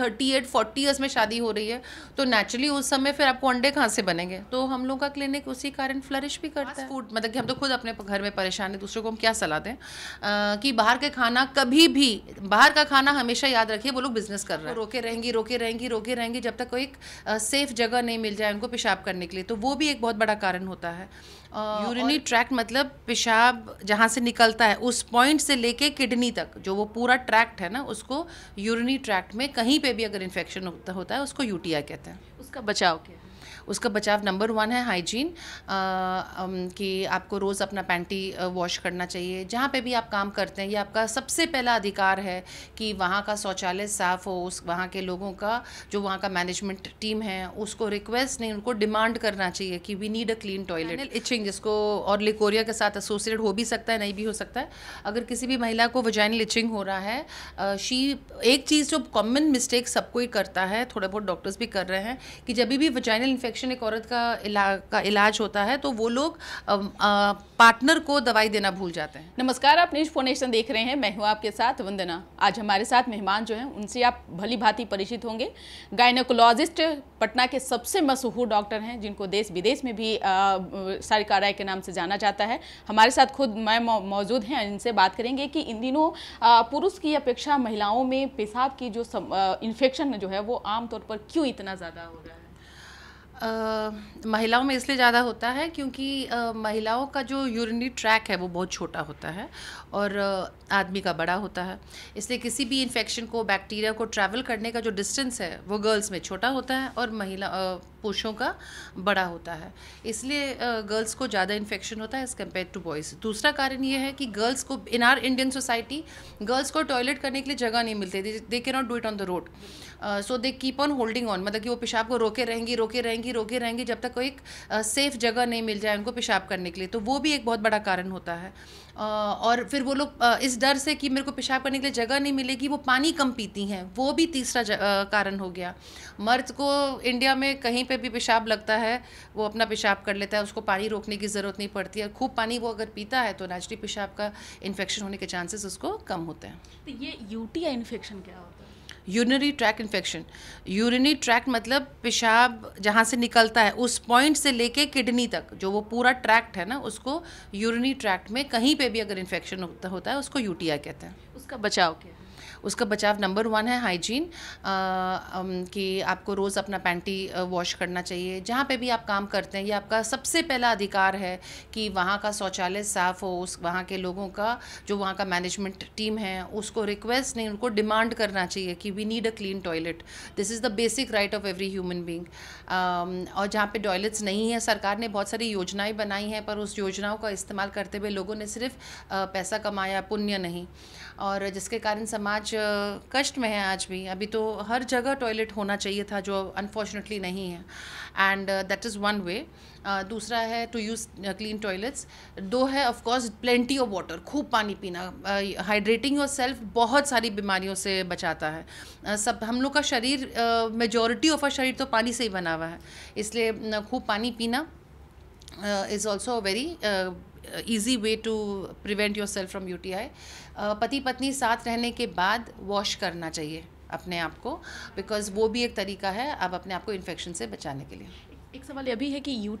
Thirty eight forty years में शादी हो रही है तो नेचुरली उस समय फिर आपको अंडे कहाँ से बनेंगे तो हम लोग का क्लिनिक उसी कारण फ्लरिश भी करता है फूड मतलब कि हम तो खुद अपने घर में परेशान है दूसरों को हम क्या सलाह दें कि बाहर के खाना कभी भी बाहर का खाना हमेशा याद रखिए वो लोग बिजनेस कर रहे हैं रोके रहेंगी रोके रहेंगी रोके रहेंगी जब तक कोई सेफ जगह नहीं मिल जाए उनको पेशाब करने के लिए तो वो भी एक बहुत बड़ा कारण होता है यूरिनी ट्रैक्ट मतलब पेशाब जहाँ से निकलता है उस पॉइंट से लेके किडनी तक जो वो पूरा ट्रैक्ट है ना उसको यूरिनी ट्रैक्ट में कहीं पे भी अगर इन्फेक्शन होता है उसको यूटीआई कहते हैं उसका बचाव क्या है उसका बचाव नंबर वन है हाइजीन कि आपको रोज़ अपना पैंटी वॉश करना चाहिए जहाँ पे भी आप काम करते हैं ये आपका सबसे पहला अधिकार है कि वहाँ का शौचालय साफ़ हो उस वहाँ के लोगों का जो वहाँ का मैनेजमेंट टीम है उसको रिक्वेस्ट नहीं उनको डिमांड करना चाहिए कि we need a clean toilet itching जिसको और लिकोरिया के साथ एसोसिएट हो भी सकता है नहीं भी हो सकता है अगर किसी भी महिला को वजाइनल इचिंग हो रहा है शी एक चीज़ जो कॉमन मिस्टेक सबको ही करता है थोड़ा बहुत डॉक्टर्स भी कर रहे हैं कि जब भी वजाइनल इन्फेक्शन इन्फेक्शन एक औरत का इला का इलाज होता है तो वो लोग पार्टनर को दवाई देना भूल जाते हैं नमस्कार आप न्यूज फोनेशन देख रहे हैं मैं हूँ आपके साथ वंदना आज हमारे साथ मेहमान जो हैं उनसे आप भली भांति परिचित होंगे गायनोकोलॉजिस्ट पटना के सबसे मशहूर डॉक्टर हैं जिनको देश विदेश में भी सारी राय के नाम से जाना जाता है हमारे साथ खुद मैं मौजूद हैं इनसे बात करेंगे कि इन दिनों पुरुष की अपेक्षा महिलाओं में पेशाब की जो इन्फेक्शन जो है वो आमतौर पर क्यों इतना ज़्यादा हो रहा है महिलाओं में इसलिए ज़्यादा होता है क्योंकि महिलाओं का जो यूरिनरी ट्रैक है वो बहुत छोटा होता है और आदमी का बड़ा होता है इसलिए किसी भी इन्फेक्शन को बैक्टीरिया को ट्रैवल करने का जो डिस्टेंस है वो गर्ल्स में छोटा होता है और महिला पुरुषों का बड़ा होता है इसलिए गर्ल्स को ज़्यादा इन्फेक्शन होता है एज़ कम्पेयर टू बॉयज़ दूसरा कारण ये है कि गर्ल्स को in our Indian society girls को टॉयलेट करने के लिए जगह नहीं मिलती they can not do it on the road so they keep on holding on मतलब कि वो पेशाब को रोके रहेंगी रोके रहेंगी रोके रहेंगी जब तक कोई एक सेफ़ जगह नहीं मिल जाए उनको पेशाब करने के लिए तो वो भी एक बहुत बड़ा कारण होता है और फिर वो लोग इस डर से कि मेरे को पेशाब करने के लिए जगह नहीं मिलेगी वो पानी कम पीती हैं वो भी तीसरा कारण हो गया मर्द को इंडिया में कहीं पे भी पेशाब लगता है वो अपना पेशाब कर लेता है उसको पानी रोकने की ज़रूरत नहीं पड़ती है खूब पानी वो अगर पीता है तो नेचुरली पेशाब का इन्फेक्शन होने के चांसेस उसको कम होते हैं तो ये यूटीआई इन्फेक्शन क्या होता है urinary tract infection urinary tract मतलब पेशाब जहाँ से निकलता है उस पॉइंट से लेके किडनी तक जो वो पूरा ट्रैक्ट है ना उसको यूरिनरी ट्रैक्ट में कहीं पे भी अगर इन्फेक्शन होता है उसको यूटीआई कहते हैं उसका बचाव क्या उसका बचाव नंबर वन है हाइजीन कि आपको रोज़ अपना पैंटी वॉश करना चाहिए जहाँ पे भी आप काम करते हैं ये आपका सबसे पहला अधिकार है कि वहाँ का शौचालय साफ़ हो उस वहाँ के लोगों का जो वहाँ का मैनेजमेंट टीम है उसको रिक्वेस्ट नहीं उनको डिमांड करना चाहिए कि we need a clean toilet this is the basic right of every human being और जहाँ पे टॉयलेट्स नहीं है सरकार ने बहुत सारी योजनाएं बनाई हैं पर उस योजनाओं का इस्तेमाल करते हुए लोगों ने सिर्फ पैसा कमाया पुण्य नहीं और जिसके कारण समाज कष्ट में है आज भी अभी तो हर जगह टॉयलेट होना चाहिए था जो अनफॉर्चुनेटली नहीं है and that is one way दूसरा है टू यूज़ क्लीन टॉयलेट्स दो है of course plenty of water खूब पानी पीना हाइड्रेटिंग योर सेल्फ बहुत सारी बीमारियों से बचाता है uh, सब हम लोग का शरीर मेजोरिटी ऑफ आर शरीर तो पानी से ही बना हुआ है इसलिए खूब पानी पीना is also very easy way to prevent yourself from U T I पति पत्नी साथ रहने के बाद वॉश करना चाहिए अपने आप को बिकॉज वो भी एक तरीका है आप अपने आप को इन्फेक्शन से बचाने के लिए एक सवाल यह भी है कि यू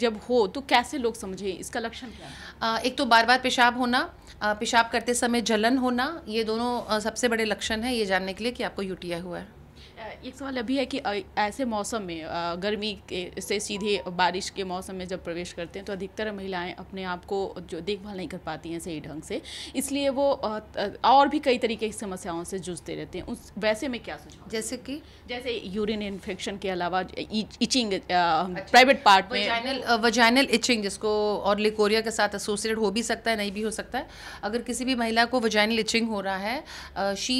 जब हो तो कैसे लोग समझें इसका लक्षण क्या है एक तो बार बार पेशाब होना पेशाब करते समय जलन होना ये दोनों सबसे बड़े लक्षण है ये जानने के लिए कि आपको यू हुआ है एक सवाल अभी है कि ऐसे मौसम में गर्मी के से सीधे बारिश के मौसम में जब प्रवेश करते हैं तो अधिकतर महिलाएं अपने आप को जो देखभाल नहीं कर पाती हैं सही ढंग से इसलिए वो और भी कई तरीके की समस्याओं से जूझते रहते हैं उस वैसे में क्या सुझाव जैसे कि जैसे यूरिन इन्फेक्शन के अलावा इचिंग अच्छा। प्राइवेट पार्ट में वजाइनल वजाइनल इचिंग जिसको और लिकोरिया के साथ एसोसिएट हो भी सकता है नहीं भी हो सकता है अगर किसी भी महिला को वजाइनल इचिंग हो रहा है शी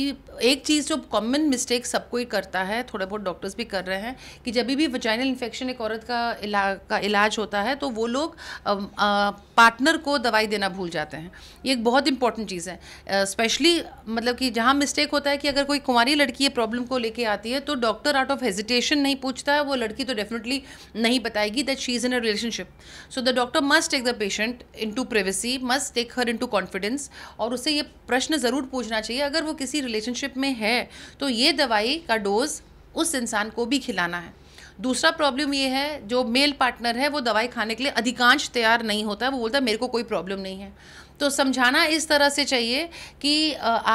एक चीज़ जो कॉमन मिस्टेक सबको करता है थोड़े बहुत डॉक्टर्स भी कर रहे हैं कि जब भी वजाइनल इन्फेक्शन एक औरत का इला का इलाज होता है तो वो लोग पार्टनर को दवाई देना भूल जाते हैं ये एक बहुत इंपॉर्टेंट चीज़ है स्पेशली मतलब कि जहाँ मिस्टेक होता है कि अगर कोई कुंवारी लड़की ये प्रॉब्लम को लेके आती है तो डॉक्टर आउट ऑफ हेजिटेशन नहीं पूछता है वो लड़की तो डेफिनेटली नहीं बताएगी that she is in a relationship so the doctor must take the patient into privacy must take her into confidence और उसे ये प्रश्न ज़रूर पूछना चाहिए अगर वो किसी रिलेशनशिप में है तो ये दवाई का का डोज़ उस इंसान को भी खिलाना है दूसरा प्रॉब्लम ये है जो मेल पार्टनर है वो दवाई खाने के लिए अधिकांश तैयार नहीं होता है वो बोलता है मेरे को कोई प्रॉब्लम नहीं है तो समझाना इस तरह से चाहिए कि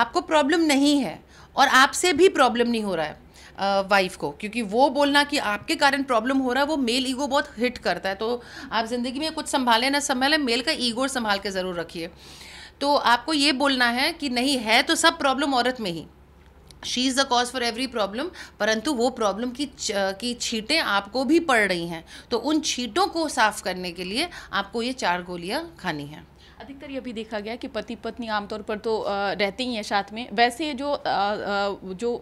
आपको प्रॉब्लम नहीं है और आपसे भी प्रॉब्लम नहीं हो रहा है वाइफ को क्योंकि वो बोलना कि आपके कारण प्रॉब्लम हो रहा है वो मेल ईगो बहुत हिट करता है तो आप ज़िंदगी में कुछ संभालें ना संभाले मेल का ईगो संभाल के ज़रूर रखिए तो आपको ये बोलना है कि नहीं है तो सब प्रॉब्लम औरत में ही she is the cause for every problem परंतु वो प्रॉब्लम की की छीटें आपको भी पड़ रही हैं तो उन छीटों को साफ करने के लिए आपको ये चार गोलियाँ खानी हैं अधिकतर ये भी देखा गया कि पति पत्नी आमतौर पर तो रहते ही हैं साथ में वैसे जो जो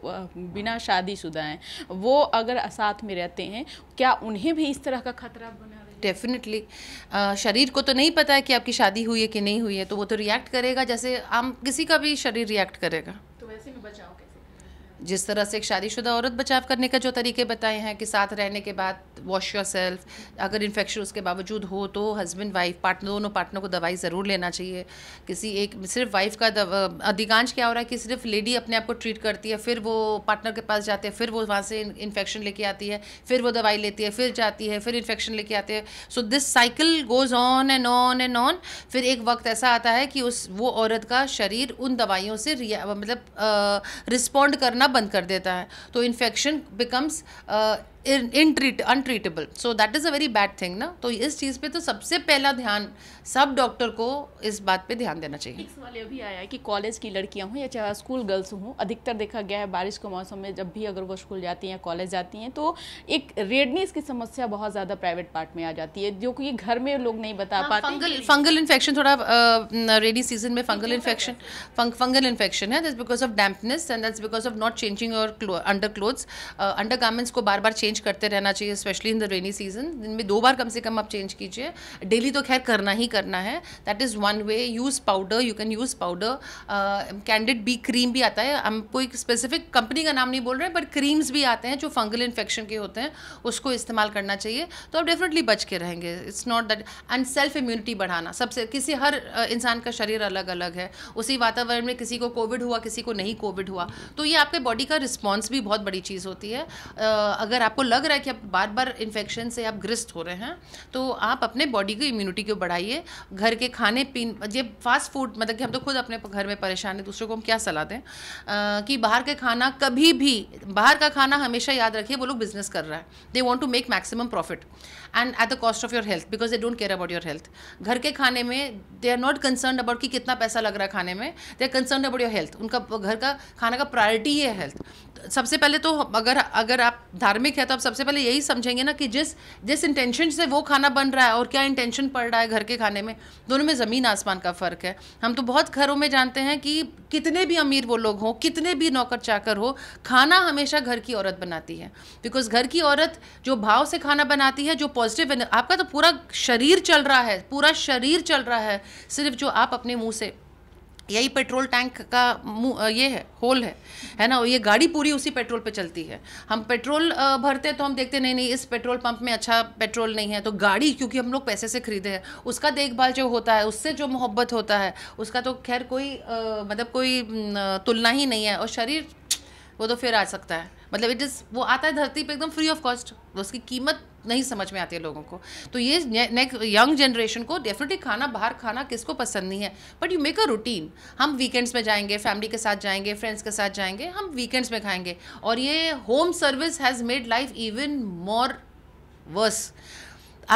बिना शादीशुदा हैं वो अगर साथ में रहते हैं क्या उन्हें भी इस तरह का खतरा बना डेफिनेटली शरीर को तो नहीं पता है कि आपकी शादी हुई है कि नहीं हुई है तो वो तो रिएक्ट करेगा जैसे आम किसी का भी शरीर रिएक्ट करेगा तो वैसे में बचाओ जिस तरह से एक शादीशुदा औरत बचाव करने का जो तरीके बताए हैं कि साथ रहने के बाद वॉश योर सेल्फ अगर इन्फेक्शन उसके बावजूद हो तो हस्बैंड वाइफ पार्टनर दोनों पार्टनर को दवाई ज़रूर लेना चाहिए किसी एक सिर्फ वाइफ का अधिकांश क्या हो रहा है कि सिर्फ लेडी अपने आप को ट्रीट करती है फिर वो पार्टनर के पास जाते हैं फिर वो वहाँ से इन्फेक्शन लेके आती है फिर वो दवाई लेती है फिर जाती है फिर इन्फेक्शन लेके आती है so this cycle goes on and on and on फिर एक वक्त ऐसा आता है कि उस वो औरत का शरीर उन दवाइयों से मतलब रिस्पॉन्ड करना बंद कर देता है तो infection becomes in treat untreatable so that is a very bad thing ना तो इस चीज़ पे तो सबसे पहला ध्यान सब डॉक्टर को इस बात पे ध्यान देना चाहिए वाले अभी आया है कि कॉलेज की लड़कियां हों या चाहे स्कूल गर्ल्स हों अधिकतर देखा गया है बारिश के मौसम में जब भी अगर वो स्कूल जाती हैं या कॉलेज जाती हैं तो एक रेडनेस की समस्या बहुत ज़्यादा प्राइवेट पार्ट में आ जाती है जो कि घर में लोग नहीं बता हाँ, पाते फंगल इन्फेक्शन थोड़ा रेनी सीजन में फंगल इन्फेक्शन फंगल इन्फेक्शन है that's because of dampness and that's because of not changing your underclothes undergarments को बार बार चेंज चेंज करते रहना चाहिए specially in the rainy season दिन में दो बार कम से कम आप चेंज कीजिए डेली तो खैर करना ही करना है that is one way use powder you can use powder Candid B cream भी आता है हम कोई स्पेसिफिक कंपनी का नाम नहीं बोल रहे हैं पर क्रीम्स भी आते हैं जो फंगल इन्फेक्शन के होते हैं उसको इस्तेमाल करना चाहिए तो आप डेफिनेटली बच के रहेंगे it's not that and self immunity बढ़ाना सबसे किसी हर uh, इंसान का शरीर अलग अलग है उसी वातावरण में किसी को कोविड हुआ किसी को नहीं कोविड हुआ तो ये आपके बॉडी का रिस्पॉन्स भी बहुत बड़ी चीज़ होती है uh, अगर आप आपको लग रहा है कि आप बार बार इन्फेक्शन से आप ग्रस्त हो रहे हैं तो आप अपने बॉडी की इम्यूनिटी को बढ़ाइए घर के खाने पीन ये फास्ट फूड मतलब कि हम तो खुद अपने घर में परेशान है दूसरों को हम क्या सलाह दें कि बाहर का खाना कभी भी बाहर का खाना हमेशा याद रखिए वो लोग बिजनेस कर रहा है they want to make maximum profit and at the cost of your health because they don't care about your health घर के खाने में they are not concern about कि कितना पैसा लग रहा है खाने में they are concern about your health उनका घर का खाना का प्रायोरिटी ही है हेल्थ तो सबसे पहले तो अगर अगर आप धार्मिक है तो आप सबसे पहले यही समझेंगे ना कि जिस जिस इंटेंशन से वो खाना बन रहा है और क्या इंटेंशन पड़ रहा है घर के खाने में दोनों में ज़मीन आसमान का फ़र्क है हम तो बहुत घरों में जानते हैं कि कितने भी अमीर वो लोग हों कितने भी नौकर चाकर हो खाना हमेशा घर की औरत बनाती है बिकॉज घर की औरत जो भाव से खाना बनाती है जो पॉजिटिव आपका तो पूरा शरीर चल रहा है पूरा शरीर चल रहा है सिर्फ जो आप अपने मुंह से यही पेट्रोल टैंक का ये है होल है है ना ये गाड़ी पूरी उसी पेट्रोल पे चलती है हम पेट्रोल भरते हैं तो हम देखते नहीं नहीं इस पेट्रोल पंप में अच्छा पेट्रोल नहीं है तो गाड़ी क्योंकि हम लोग पैसे से खरीदे हैं उसका देखभाल जो होता है उससे जो मोहब्बत होता है उसका तो खैर कोई आ, मतलब कोई तुलना ही नहीं है और शरीर वो तो फिर आ सकता है मतलब इट इज़ वो आता है धरती पे एकदम फ्री ऑफ कॉस्ट उसकी कीमत नहीं समझ में आती है लोगों को तो ये नेक्स्ट यंग जनरेशन को डेफिनेटली खाना बाहर खाना किसको पसंद नहीं है but you make a routine हम वीकेंड्स में जाएंगे फैमिली के साथ जाएंगे फ्रेंड्स के साथ जाएंगे हम वीकेंड्स में खाएंगे और ये home service has made life even more worse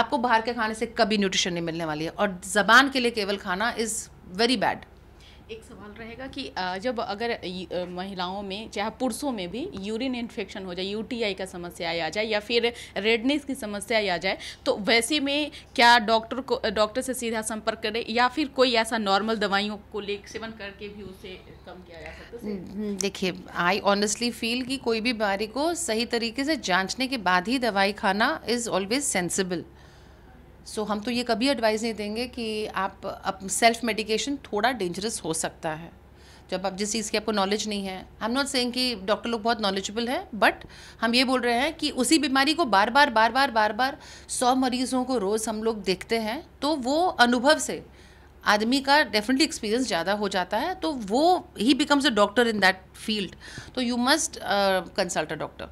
आपको बाहर के खाने से कभी न्यूट्रिशन नहीं मिलने वाली है और ज़बान के लिए केवल खाना इज़ वेरी बैड एक सवाल रहेगा कि जब अगर महिलाओं में चाहे पुरुषों में भी यूरिन इन्फेक्शन हो जाए यूटीआई का समस्या आ जाए या फिर रेडनेस की समस्या आ जाए तो वैसे में क्या डॉक्टर को डॉक्टर से सीधा संपर्क करें या फिर कोई ऐसा नॉर्मल दवाइयों को ले सेवन करके भी उसे कम किया जा सकता है हम्म, हम्म, देखिए आई ऑनेस्टली फील कि कोई भी बीमारी को सही तरीके से जाँचने के बाद ही दवाई खाना is always sensible so so, हम तो ये कभी एडवाइस नहीं देंगे कि आप अप सेल्फ मेडिकेशन थोड़ा डेंजरस हो सकता है जब आप जिस चीज़ की आपको नॉलेज नहीं है हम नॉट सेइंग कि डॉक्टर लोग बहुत नॉलेजेबल हैं बट हम ये बोल रहे हैं कि उसी बीमारी को बार बार बार बार बार बार सौ मरीजों को रोज़ हम लोग देखते हैं तो वो अनुभव से आदमी का डेफिनेटली एक्सपीरियंस ज़्यादा हो जाता है तो वो ही becomes a doctor in that field तो you must consult a doctor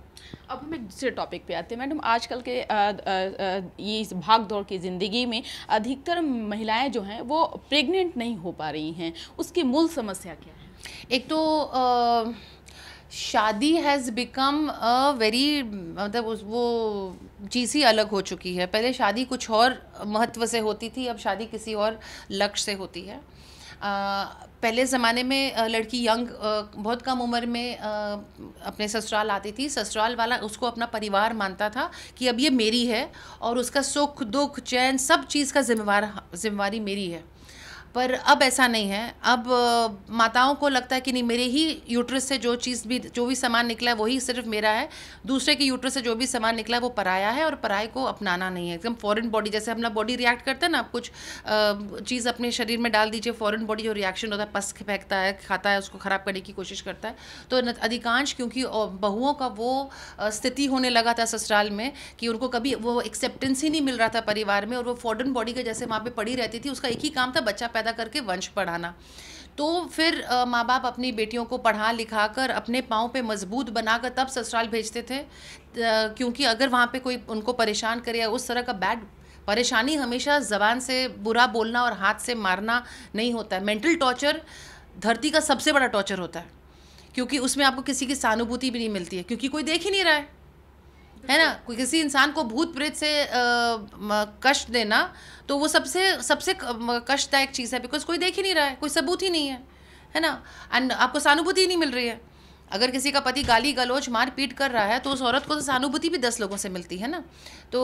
अब हम एक दूसरे टॉपिक पे आते हैं मैडम आजकल के uh, uh, uh, ये इस भाग दौड़ की ज़िंदगी में अधिकतर महिलाएं जो हैं वो प्रेग्नेंट नहीं हो पा रही हैं उसकी मूल समस्या क्या है एक तो शादी हैज़ बिकम अ वेरी मतलब उस वो चीज़ ही अलग हो चुकी है पहले शादी कुछ और महत्व से होती थी अब शादी किसी और लक्ष्य से होती है आ, पहले ज़माने में लड़की यंग बहुत कम उम्र में अपने ससुराल आती थी ससुराल वाला उसको अपना परिवार मानता था कि अब ये मेरी है और उसका सुख दुख चैन सब चीज़ का जिम्मेवार जिम्मेवारी मेरी है पर अब ऐसा नहीं है अब माताओं को लगता है कि नहीं मेरे ही यूट्रस से जो चीज़ भी जो भी सामान निकला है वही सिर्फ मेरा है दूसरे के यूट्रस से जो भी सामान निकला है वो पराया है और पराए को अपनाना नहीं है एकदम फॉरेन बॉडी जैसे अपना बॉडी रिएक्ट करता है ना आप कुछ चीज़ अपने शरीर में डाल दीजिए फॉरन बॉडी जो रिएक्शन होता है पस फेंकता है खाता है उसको ख़राब करने की कोशिश करता है तो अधिकांश क्योंकि बहुओं का वो स्थिति होने लगा था ससुराल में कि उनको कभी वो एक्सेप्टेंस ही नहीं मिल रहा था परिवार में और वो फॉरन बॉडी के जैसे वहाँ पर पड़ी रहती थी उसका एक ही काम था बच्चा पैदा करके वंश पढ़ाना तो फिर माँ बाप अपनी बेटियों को पढ़ा लिखा कर अपने पाँव पे मजबूत बनाकर तब ससुराल भेजते थे क्योंकि अगर वहाँ पे कोई उनको परेशान करे या उस तरह का बैड परेशानी हमेशा ज़बान से बुरा बोलना और हाथ से मारना नहीं होता है मेंटल टॉर्चर धरती का सबसे बड़ा टॉर्चर होता है क्योंकि उसमें आपको किसी की सहानुभूति भी नहीं मिलती है क्योंकि कोई देख ही नहीं रहा है है ना कोई किसी इंसान को भूत प्रेत से कष्ट देना तो वो सबसे सबसे कष्टदायक चीज़ है बिकॉज कोई देख ही नहीं रहा है कोई सबूत ही नहीं है है ना एंड आपको सहानुभूति नहीं मिल रही है अगर किसी का पति गाली गलोच मार पीट कर रहा है तो उस औरत को तो सहानुभूति भी दस लोगों से मिलती है ना तो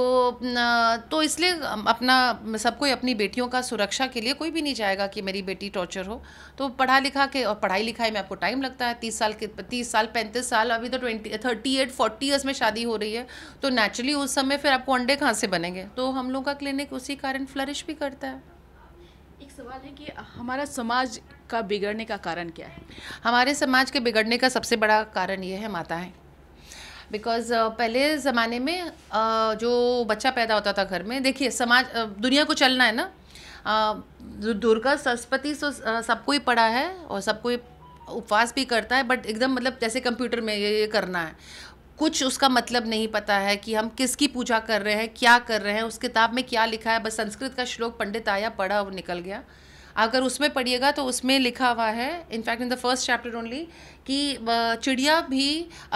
तो इसलिए अपना सब कोई अपनी बेटियों का सुरक्षा के लिए कोई भी नहीं चाहेगा कि मेरी बेटी टॉर्चर हो तो पढ़ा लिखा के और पढ़ाई लिखाई में आपको टाइम लगता है तीस साल के तीस साल पैंतीस साल अभी तो twenty thirty eight forty years में शादी हो रही है तो नेचुरली उस समय फिर आपको अंडे कहाँ से बनेंगे तो हम लोग का क्लिनिक उसी कारण फ्लरिश भी करता है एक सवाल है कि हमारा समाज का बिगड़ने का कारण क्या है हमारे समाज के बिगड़ने का सबसे बड़ा कारण ये है माताएं बिकॉज uh, पहले ज़माने में uh, जो बच्चा पैदा होता था घर में देखिए समाज uh, दुनिया को चलना है ना दुर्गा सरस्वती तो सबको ही पढ़ा है और सबको ही उपवास भी करता है बट एकदम मतलब जैसे कंप्यूटर में ये, ये करना है कुछ उसका मतलब नहीं पता है कि हम किसकी पूजा कर रहे हैं क्या कर रहे हैं उस किताब में क्या लिखा है बस संस्कृत का श्लोक पंडित आया पढ़ा और निकल गया अगर उसमें पढ़िएगा तो उसमें लिखा हुआ है in fact in the first chapter only कि चिड़िया भी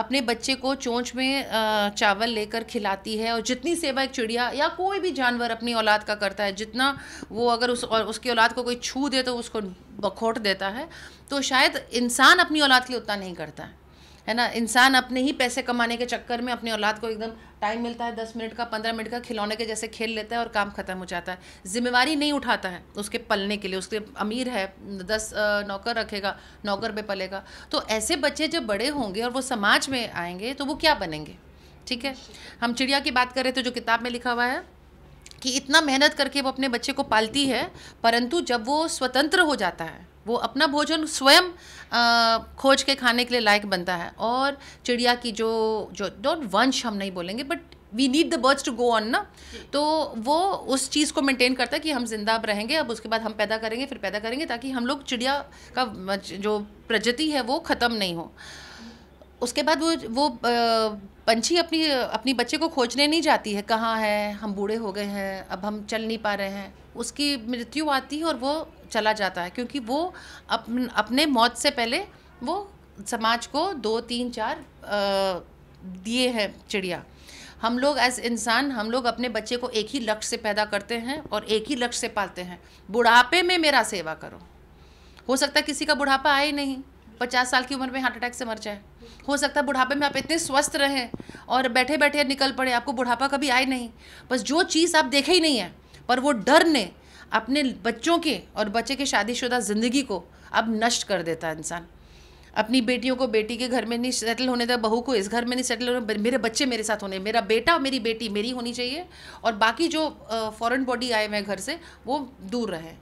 अपने बच्चे को चोंच में चावल लेकर खिलाती है और जितनी सेवा एक चिड़िया या कोई भी जानवर अपनी औलाद का करता है जितना वो अगर उस और उसकी औलाद को कोई छू दे तो उसको बखोट देता है तो शायद इंसान अपनी औलाद के लिए उतना नहीं करता है है ना इंसान अपने ही पैसे कमाने के चक्कर में अपनी औलाद को एकदम टाइम मिलता है दस मिनट का पंद्रह मिनट का खिलौने के जैसे खेल लेता है और काम ख़त्म हो जाता है जिम्मेवारी नहीं उठाता है उसके पलने के लिए उसके अमीर है दस नौकर रखेगा नौकर पे पलेगा तो ऐसे बच्चे जब बड़े होंगे और वो समाज में आएंगे तो वो क्या बनेंगे ठीक है हम चिड़िया की बात कर रहे थे जो किताब में लिखा हुआ है कि इतना मेहनत करके वो अपने बच्चे को पालती है परंतु जब वो स्वतंत्र हो जाता है वो अपना भोजन स्वयं खोज के खाने के लिए लायक बनता है और चिड़िया की जो जो डोंट वंश हम नहीं बोलेंगे but we need the birds to go on ना तो वो उस चीज़ को मेंटेन करता है कि हम जिंदा अब रहेंगे अब उसके बाद हम पैदा करेंगे फिर पैदा करेंगे ताकि हम लोग चिड़िया का जो प्रजति है वो ख़त्म नहीं हो उसके बाद वो वो पंछी अपनी अपनी बच्चे को खोजने नहीं जाती है कहाँ है हम बूढ़े हो गए हैं अब हम चल नहीं पा रहे हैं उसकी मृत्यु आती है और वो चला जाता है क्योंकि वो अपन अपने मौत से पहले वो समाज को दो तीन चार दिए हैं चिड़िया हम लोग एज इंसान हम लोग अपने बच्चे को एक ही लक्ष्य से पैदा करते हैं और एक ही लक्ष्य से पालते हैं बुढ़ापे में मेरा सेवा करो हो सकता है किसी का बुढ़ापा आए नहीं पचास साल की उम्र में हार्ट अटैक से मर जाए हो सकता है बुढ़ापे में आप इतने स्वस्थ रहें और बैठे बैठे निकल पड़े आपको बुढ़ापा कभी आए नहीं बस जो चीज़ आप देखे ही नहीं है पर वो डर ने अपने बच्चों के और बच्चे के शादीशुदा ज़िंदगी को अब नष्ट कर देता है इंसान अपनी बेटियों को बेटी के घर में नहीं सेटल होने देता बहू को इस घर में नहीं सेटल होने मेरे बच्चे मेरे साथ होने मेरा बेटा और मेरी बेटी मेरी होनी चाहिए और बाकी जो फॉरेन बॉडी आए हुए घर से वो दूर रहें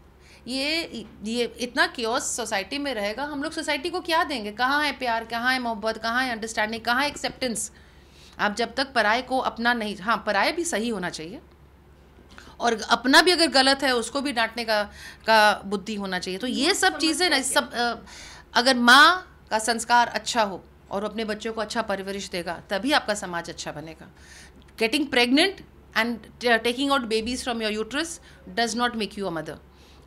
ये ये इतना क्योस सोसाइटी में रहेगा हम लोग सोसाइटी को क्या देंगे कहाँ है प्यार कहाँ है मोहब्बत कहाँ है अंडरस्टैंडिंग कहाँ है एक्सेप्टेंस आप जब तक पराए को अपना नहीं हाँ पराए भी सही होना चाहिए और अपना भी अगर गलत है उसको भी डांटने का का बुद्धि होना चाहिए तो ये सब चीज़ें ना सब अगर माँ का संस्कार अच्छा हो और अपने बच्चों को अच्छा परवरिश देगा तभी आपका समाज अच्छा बनेगा getting pregnant and taking out babies from your uterus does not make you a mother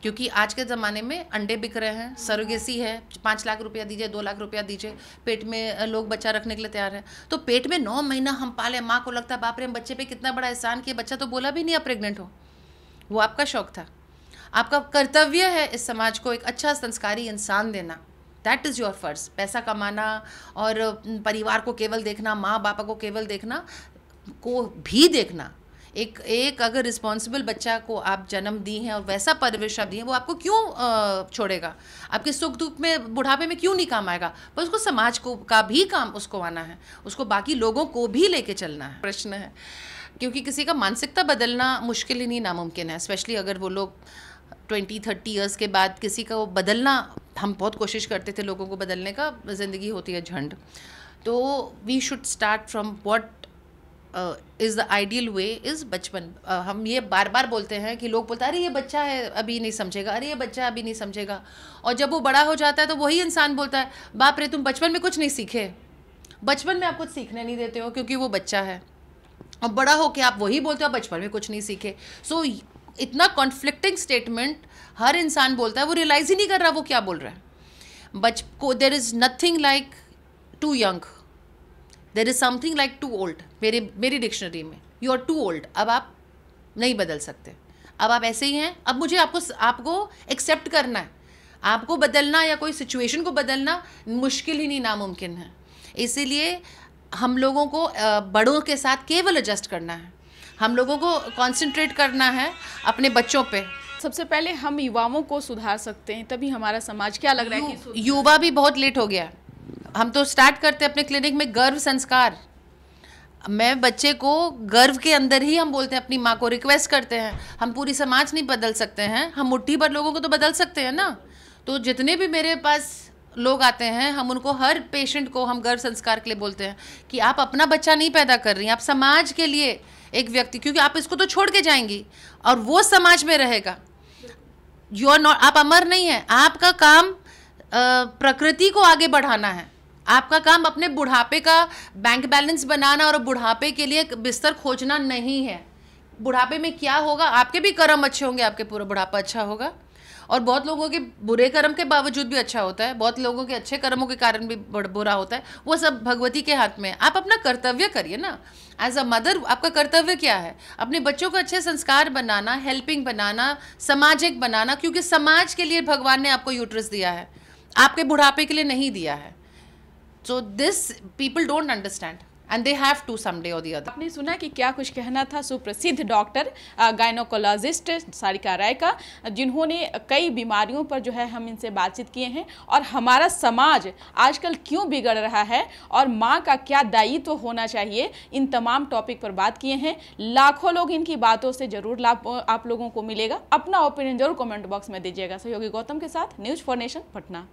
क्योंकि आज के ज़माने में अंडे बिक रहे हैं सरोगेसी है पाँच लाख रुपया दीजिए दो लाख रुपया दीजिए पेट में लोग बच्चा रखने के लिए तैयार है तो पेट में नौ महीना हम पाले माँ को लगता है बाप रे हम बच्चे पे कितना बड़ा एहसान किया बच्चा तो बोला भी नहीं आप प्रेगनेंट हो वो आपका शौक था आपका कर्तव्य है इस समाज को एक अच्छा संस्कारी इंसान देना दैट इज़ योर फर्ज पैसा कमाना और परिवार को केवल देखना माँ बापा को केवल देखना को भी देखना एक एक अगर रिस्पॉन्सिबल बच्चा को आप जन्म दिए हैं और वैसा परवरिश आप दी हैं वो आपको क्यों छोड़ेगा आपके सुख दुख में बुढ़ापे में क्यों नहीं काम आएगा पर उसको समाज को का भी काम उसको आना है उसको बाकी लोगों को भी लेके चलना है प्रश्न है क्योंकि किसी का मानसिकता बदलना मुश्किल ही नहीं नामुमकिन है स्पेशली अगर वो लोग ट्वेंटी थर्टी ईयर्स के बाद किसी का वो बदलना हम बहुत कोशिश करते थे लोगों को बदलने का ज़िंदगी होती है झंड तो we should start from what is the ideal way is बचपन हम ये बार बार बोलते हैं कि लोग बोलते हैं अरे ये बच्चा है अभी नहीं समझेगा अरे ये बच्चा अभी नहीं समझेगा और जब वो बड़ा हो जाता है तो वही इंसान बोलता है बाप रे तुम बचपन में कुछ नहीं सीखे बचपन में आप कुछ सीखने नहीं देते हो क्योंकि वो बच्चा है और बड़ा हो के आप वही बोलते हो बचपन में कुछ नहीं सीखे सो so, इतना कॉन्फ्लिक्टिंग स्टेटमेंट हर इंसान बोलता है वो रियलाइज़ ही नहीं कर रहा वो क्या बोल रहा है बच को there is nothing like too young there is something like too old मेरे मेरी डिक्शनरी में यू आर टू ओल्ड अब आप नहीं बदल सकते अब आप ऐसे ही हैं अब मुझे आपको आपको एक्सेप्ट करना है आपको बदलना या कोई सिचुएशन को बदलना मुश्किल ही नहीं नामुमकिन है इसीलिए हम लोगों को बड़ों के साथ केवल एडजस्ट करना है हम लोगों को कंसंट्रेट करना है अपने बच्चों पे सबसे पहले हम युवाओं को सुधार सकते हैं तभी हमारा समाज क्या लग रहा है युवा भी बहुत लेट हो गया है हम तो स्टार्ट करते हैं अपने क्लिनिक में गर्व संस्कार मैं बच्चे को गर्व के अंदर ही हम बोलते हैं अपनी माँ को रिक्वेस्ट करते हैं हम पूरी समाज नहीं बदल सकते हैं हम मुट्ठी भर लोगों को तो बदल सकते हैं ना तो जितने भी मेरे पास लोग आते हैं हम उनको हर पेशेंट को हम गर्व संस्कार के लिए बोलते हैं कि आप अपना बच्चा नहीं पैदा कर रही हैं आप समाज के लिए एक व्यक्ति क्योंकि आप इसको तो छोड़ के जाएंगी और वो समाज में रहेगा यू आर नॉट आप अमर नहीं है आपका काम प्रकृति को आगे बढ़ाना है आपका काम अपने बुढ़ापे का बैंक बैलेंस बनाना और बुढ़ापे के लिए बिस्तर खोजना नहीं है बुढ़ापे में क्या होगा आपके भी कर्म अच्छे होंगे आपके पूरा बुढ़ापा अच्छा होगा और बहुत लोगों के बुरे कर्म के बावजूद भी अच्छा होता है बहुत लोगों के अच्छे कर्मों के कारण भी बुरा होता है वो सब भगवती के हाथ में है आप अपना कर्तव्य करिए ना एज अ मदर आपका कर्तव्य क्या है अपने बच्चों को अच्छे संस्कार बनाना हेल्पिंग बनाना सामाजिक बनाना क्योंकि समाज के लिए भगवान ने आपको यूट्रस दिया है आपके बुढ़ापे के लिए नहीं दिया है so this people don't understand and they have to someday और दी अदर आपने सुना कि क्या कुछ कहना था सुप्रसिद्ध डॉक्टर गायनोकोलॉजिस्ट सारिका राय का जिन्होंने कई बीमारियों पर जो है हम इनसे बातचीत किए हैं और हमारा समाज आजकल क्यों बिगड़ रहा है और माँ का क्या दायित्व तो होना चाहिए इन तमाम टॉपिक पर बात किए हैं लाखों लोग इनकी बातों से जरूर लाभ आप लोगों को मिलेगा अपना ओपिनियन जरूर कॉमेंट बॉक्स में दीजिएगा सहयोगी गौतम के साथ न्यूज़ फॉर नेशन पटना